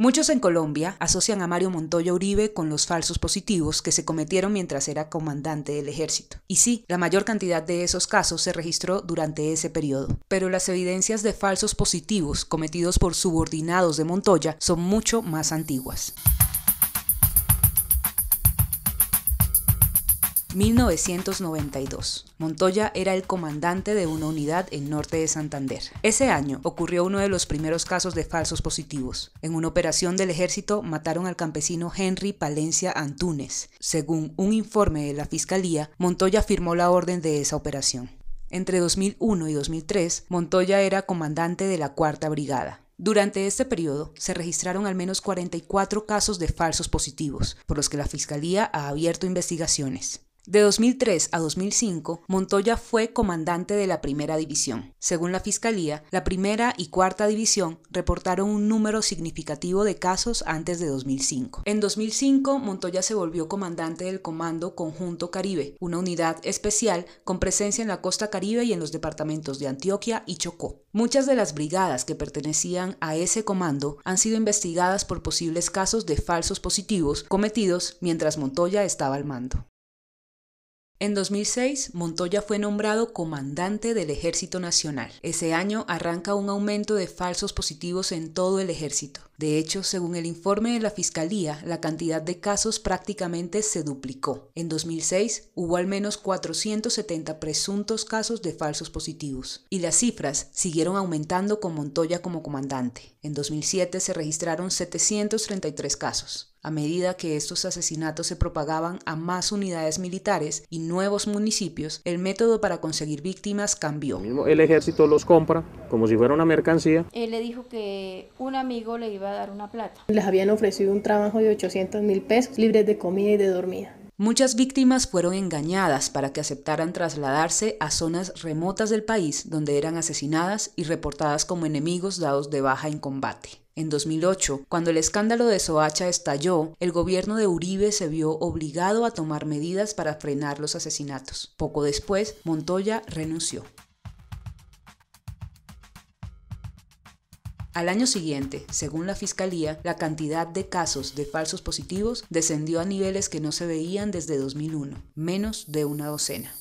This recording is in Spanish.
Muchos en Colombia asocian a Mario Montoya Uribe con los falsos positivos que se cometieron mientras era comandante del ejército. Y sí, la mayor cantidad de esos casos se registró durante ese periodo. Pero las evidencias de falsos positivos cometidos por subordinados de Montoya son mucho más antiguas. 1992. Montoya era el comandante de una unidad en norte de Santander. Ese año ocurrió uno de los primeros casos de falsos positivos. En una operación del ejército mataron al campesino Henry Palencia Antúnez. Según un informe de la Fiscalía, Montoya firmó la orden de esa operación. Entre 2001 y 2003, Montoya era comandante de la Cuarta Brigada. Durante este periodo se registraron al menos 44 casos de falsos positivos, por los que la Fiscalía ha abierto investigaciones. De 2003 a 2005, Montoya fue comandante de la Primera División. Según la Fiscalía, la Primera y Cuarta División reportaron un número significativo de casos antes de 2005. En 2005, Montoya se volvió comandante del Comando Conjunto Caribe, una unidad especial con presencia en la costa caribe y en los departamentos de Antioquia y Chocó. Muchas de las brigadas que pertenecían a ese comando han sido investigadas por posibles casos de falsos positivos cometidos mientras Montoya estaba al mando. En 2006, Montoya fue nombrado comandante del Ejército Nacional. Ese año arranca un aumento de falsos positivos en todo el ejército. De hecho, según el informe de la Fiscalía, la cantidad de casos prácticamente se duplicó. En 2006 hubo al menos 470 presuntos casos de falsos positivos, y las cifras siguieron aumentando con Montoya como comandante. En 2007 se registraron 733 casos. A medida que estos asesinatos se propagaban a más unidades militares y nuevos municipios, el método para conseguir víctimas cambió. El ejército los compra como si fuera una mercancía. Él le dijo que un amigo le iba a dar una plata. Les habían ofrecido un trabajo de 800 mil pesos, libres de comida y de dormida. Muchas víctimas fueron engañadas para que aceptaran trasladarse a zonas remotas del país donde eran asesinadas y reportadas como enemigos dados de baja en combate. En 2008, cuando el escándalo de Soacha estalló, el gobierno de Uribe se vio obligado a tomar medidas para frenar los asesinatos. Poco después, Montoya renunció. Al año siguiente, según la Fiscalía, la cantidad de casos de falsos positivos descendió a niveles que no se veían desde 2001, menos de una docena.